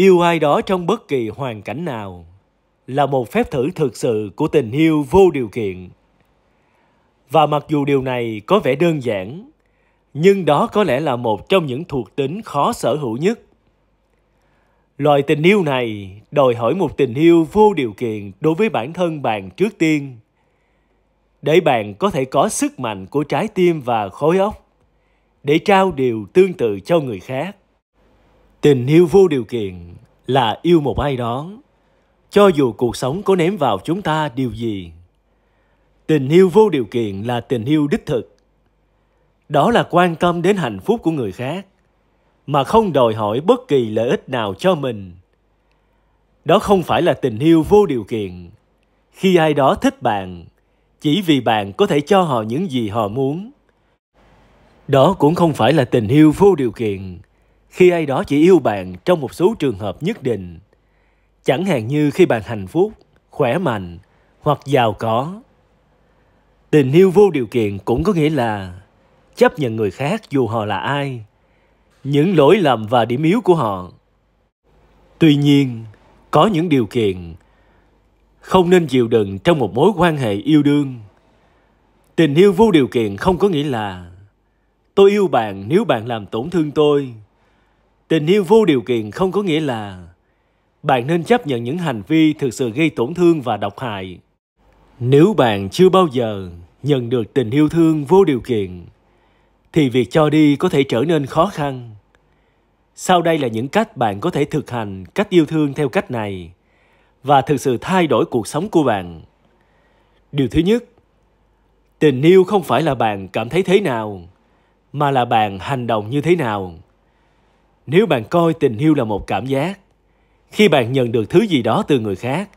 yêu ai đó trong bất kỳ hoàn cảnh nào là một phép thử thực sự của tình yêu vô điều kiện và mặc dù điều này có vẻ đơn giản nhưng đó có lẽ là một trong những thuộc tính khó sở hữu nhất loài tình yêu này đòi hỏi một tình yêu vô điều kiện đối với bản thân bạn trước tiên để bạn có thể có sức mạnh của trái tim và khối óc để trao điều tương tự cho người khác tình yêu vô điều kiện là yêu một ai đó cho dù cuộc sống có ném vào chúng ta điều gì tình yêu vô điều kiện là tình yêu đích thực đó là quan tâm đến hạnh phúc của người khác mà không đòi hỏi bất kỳ lợi ích nào cho mình đó không phải là tình yêu vô điều kiện khi ai đó thích bạn chỉ vì bạn có thể cho họ những gì họ muốn đó cũng không phải là tình yêu vô điều kiện khi ai đó chỉ yêu bạn trong một số trường hợp nhất định chẳng hạn như khi bạn hạnh phúc khỏe mạnh hoặc giàu có tình yêu vô điều kiện cũng có nghĩa là chấp nhận người khác dù họ là ai những lỗi lầm và điểm yếu của họ tuy nhiên có những điều kiện không nên chịu đựng trong một mối quan hệ yêu đương tình yêu vô điều kiện không có nghĩa là tôi yêu bạn nếu bạn làm tổn thương tôi tình yêu vô điều kiện không có nghĩa là bạn nên chấp nhận những hành vi thực sự gây tổn thương và độc hại nếu bạn chưa bao giờ nhận được tình yêu thương vô điều kiện thì việc cho đi có thể trở nên khó khăn sau đây là những cách bạn có thể thực hành cách yêu thương theo cách này và thực sự thay đổi cuộc sống của bạn điều thứ nhất tình yêu không phải là bạn cảm thấy thế nào mà là bạn hành động như thế nào nếu bạn coi tình yêu là một cảm giác khi bạn nhận được thứ gì đó từ người khác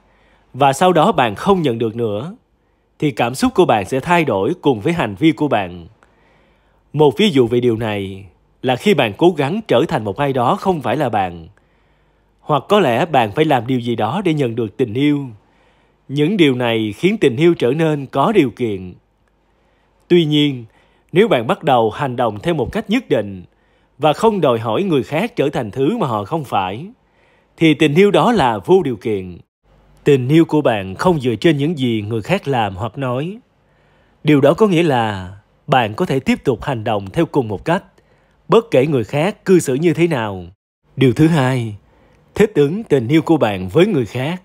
và sau đó bạn không nhận được nữa thì cảm xúc của bạn sẽ thay đổi cùng với hành vi của bạn một ví dụ về điều này là khi bạn cố gắng trở thành một ai đó không phải là bạn hoặc có lẽ bạn phải làm điều gì đó để nhận được tình yêu những điều này khiến tình yêu trở nên có điều kiện tuy nhiên nếu bạn bắt đầu hành động theo một cách nhất định và không đòi hỏi người khác trở thành thứ mà họ không phải thì tình yêu đó là vô điều kiện tình yêu của bạn không dựa trên những gì người khác làm hoặc nói điều đó có nghĩa là bạn có thể tiếp tục hành động theo cùng một cách bất kể người khác cư xử như thế nào điều thứ hai thích ứng tình yêu của bạn với người khác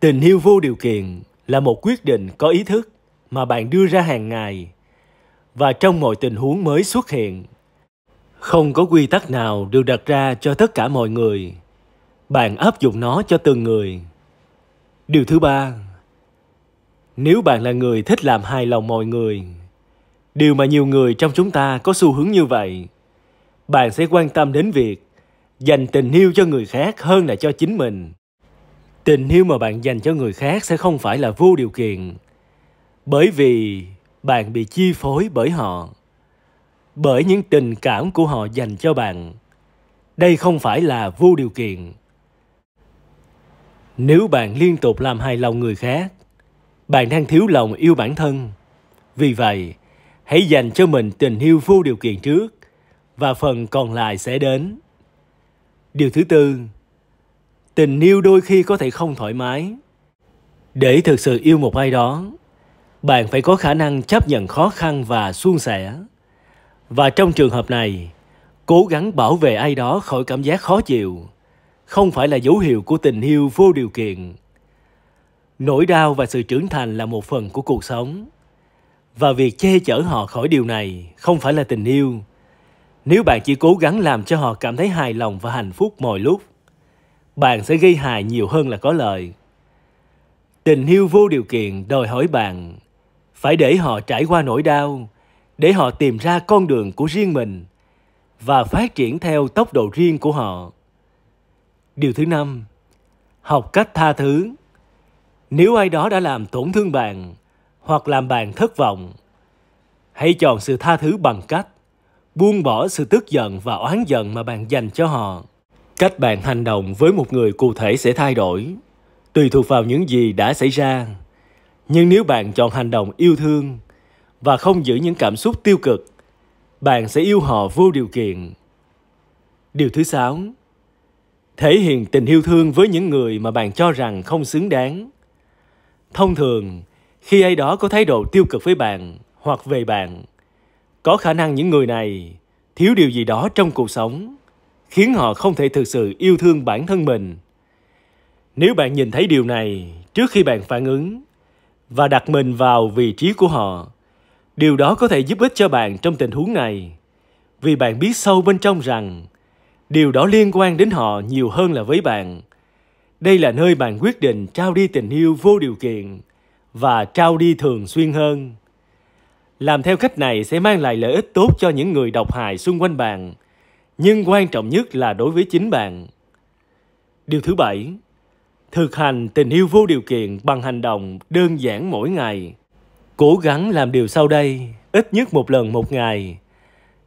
tình yêu vô điều kiện là một quyết định có ý thức mà bạn đưa ra hàng ngày và trong mọi tình huống mới xuất hiện không có quy tắc nào được đặt ra cho tất cả mọi người bạn áp dụng nó cho từng người điều thứ ba nếu bạn là người thích làm hài lòng mọi người điều mà nhiều người trong chúng ta có xu hướng như vậy bạn sẽ quan tâm đến việc dành tình yêu cho người khác hơn là cho chính mình tình yêu mà bạn dành cho người khác sẽ không phải là vô điều kiện bởi vì bạn bị chi phối bởi họ bởi những tình cảm của họ dành cho bạn đây không phải là vô điều kiện nếu bạn liên tục làm hài lòng người khác bạn đang thiếu lòng yêu bản thân vì vậy hãy dành cho mình tình yêu vô điều kiện trước và phần còn lại sẽ đến điều thứ tư tình yêu đôi khi có thể không thoải mái để thực sự yêu một ai đó bạn phải có khả năng chấp nhận khó khăn và suôn sẻ và trong trường hợp này, cố gắng bảo vệ ai đó khỏi cảm giác khó chịu không phải là dấu hiệu của tình yêu vô điều kiện. Nỗi đau và sự trưởng thành là một phần của cuộc sống. Và việc che chở họ khỏi điều này không phải là tình yêu. Nếu bạn chỉ cố gắng làm cho họ cảm thấy hài lòng và hạnh phúc mọi lúc, bạn sẽ gây hại nhiều hơn là có lợi. Tình yêu vô điều kiện đòi hỏi bạn phải để họ trải qua nỗi đau để họ tìm ra con đường của riêng mình và phát triển theo tốc độ riêng của họ điều thứ năm học cách tha thứ nếu ai đó đã làm tổn thương bạn hoặc làm bạn thất vọng hãy chọn sự tha thứ bằng cách buông bỏ sự tức giận và oán giận mà bạn dành cho họ cách bạn hành động với một người cụ thể sẽ thay đổi tùy thuộc vào những gì đã xảy ra nhưng nếu bạn chọn hành động yêu thương và không giữ những cảm xúc tiêu cực bạn sẽ yêu họ vô điều kiện điều thứ sáu thể hiện tình yêu thương với những người mà bạn cho rằng không xứng đáng thông thường khi ai đó có thái độ tiêu cực với bạn hoặc về bạn có khả năng những người này thiếu điều gì đó trong cuộc sống khiến họ không thể thực sự yêu thương bản thân mình nếu bạn nhìn thấy điều này trước khi bạn phản ứng và đặt mình vào vị trí của họ điều đó có thể giúp ích cho bạn trong tình huống này vì bạn biết sâu bên trong rằng điều đó liên quan đến họ nhiều hơn là với bạn đây là nơi bạn quyết định trao đi tình yêu vô điều kiện và trao đi thường xuyên hơn làm theo cách này sẽ mang lại lợi ích tốt cho những người độc hại xung quanh bạn nhưng quan trọng nhất là đối với chính bạn điều thứ bảy thực hành tình yêu vô điều kiện bằng hành động đơn giản mỗi ngày Cố gắng làm điều sau đây, ít nhất một lần một ngày.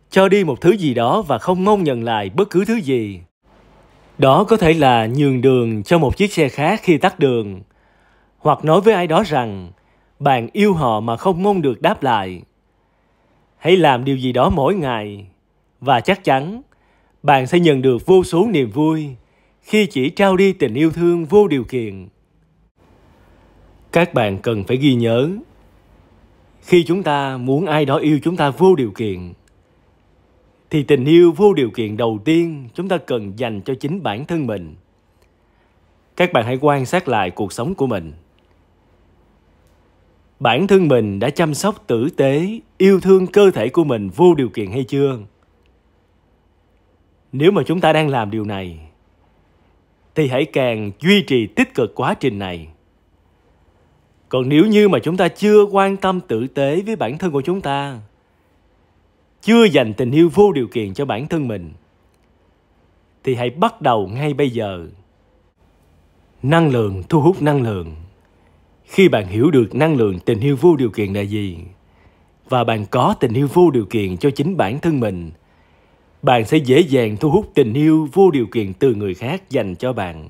Cho đi một thứ gì đó và không mong nhận lại bất cứ thứ gì. Đó có thể là nhường đường cho một chiếc xe khác khi tắt đường, hoặc nói với ai đó rằng bạn yêu họ mà không mong được đáp lại. Hãy làm điều gì đó mỗi ngày và chắc chắn bạn sẽ nhận được vô số niềm vui khi chỉ trao đi tình yêu thương vô điều kiện. Các bạn cần phải ghi nhớ khi chúng ta muốn ai đó yêu chúng ta vô điều kiện thì tình yêu vô điều kiện đầu tiên chúng ta cần dành cho chính bản thân mình các bạn hãy quan sát lại cuộc sống của mình bản thân mình đã chăm sóc tử tế yêu thương cơ thể của mình vô điều kiện hay chưa nếu mà chúng ta đang làm điều này thì hãy càng duy trì tích cực quá trình này còn nếu như mà chúng ta chưa quan tâm tử tế với bản thân của chúng ta chưa dành tình yêu vô điều kiện cho bản thân mình thì hãy bắt đầu ngay bây giờ năng lượng thu hút năng lượng khi bạn hiểu được năng lượng tình yêu vô điều kiện là gì và bạn có tình yêu vô điều kiện cho chính bản thân mình bạn sẽ dễ dàng thu hút tình yêu vô điều kiện từ người khác dành cho bạn